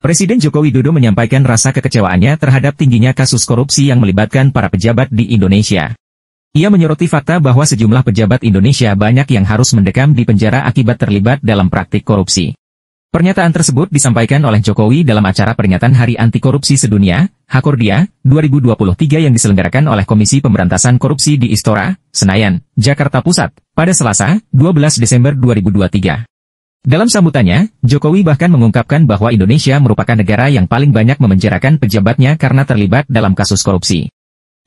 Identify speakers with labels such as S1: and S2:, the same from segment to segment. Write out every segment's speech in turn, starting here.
S1: Presiden Joko Widodo menyampaikan rasa kekecewaannya terhadap tingginya kasus korupsi yang melibatkan para pejabat di Indonesia. Ia menyoroti fakta bahwa sejumlah pejabat Indonesia banyak yang harus mendekam di penjara akibat terlibat dalam praktik korupsi. Pernyataan tersebut disampaikan oleh Jokowi dalam acara peringatan Hari Anti Korupsi Sedunia, Hakordia, 2023 yang diselenggarakan oleh Komisi Pemberantasan Korupsi di Istora, Senayan, Jakarta Pusat, pada Selasa, 12 Desember 2023. Dalam sambutannya, Jokowi bahkan mengungkapkan bahwa Indonesia merupakan negara yang paling banyak memenjarakan pejabatnya karena terlibat dalam kasus korupsi.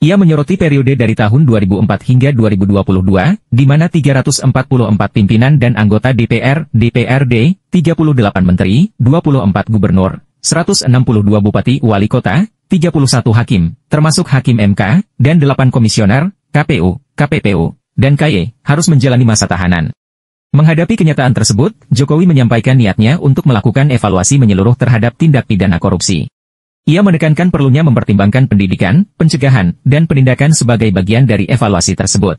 S1: Ia menyoroti periode dari tahun 2004 hingga 2022, di mana 344 pimpinan dan anggota DPR, DPRD, 38 menteri, 24 gubernur, 162 bupati wali kota, 31 hakim, termasuk hakim MK, dan 8 komisioner, KPU, KPPU, dan KE, harus menjalani masa tahanan. Menghadapi kenyataan tersebut, Jokowi menyampaikan niatnya untuk melakukan evaluasi menyeluruh terhadap tindak pidana korupsi. Ia menekankan perlunya mempertimbangkan pendidikan, pencegahan, dan penindakan sebagai bagian dari evaluasi tersebut.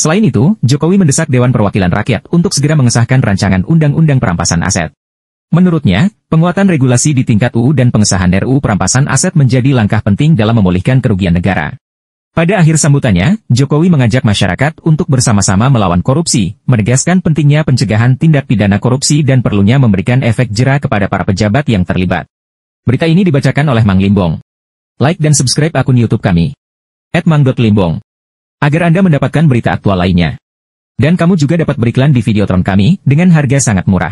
S1: Selain itu, Jokowi mendesak Dewan Perwakilan Rakyat untuk segera mengesahkan rancangan Undang-Undang Perampasan Aset. Menurutnya, penguatan regulasi di tingkat UU dan pengesahan RUU Perampasan Aset menjadi langkah penting dalam memulihkan kerugian negara. Pada akhir sambutannya, Jokowi mengajak masyarakat untuk bersama-sama melawan korupsi, menegaskan pentingnya pencegahan tindak pidana korupsi dan perlunya memberikan efek jera kepada para pejabat yang terlibat. Berita ini dibacakan oleh Mang Limbong. Like dan subscribe akun YouTube kami. Mang.Limbong. Agar Anda mendapatkan berita aktual lainnya. Dan kamu juga dapat beriklan di video tron kami, dengan harga sangat murah.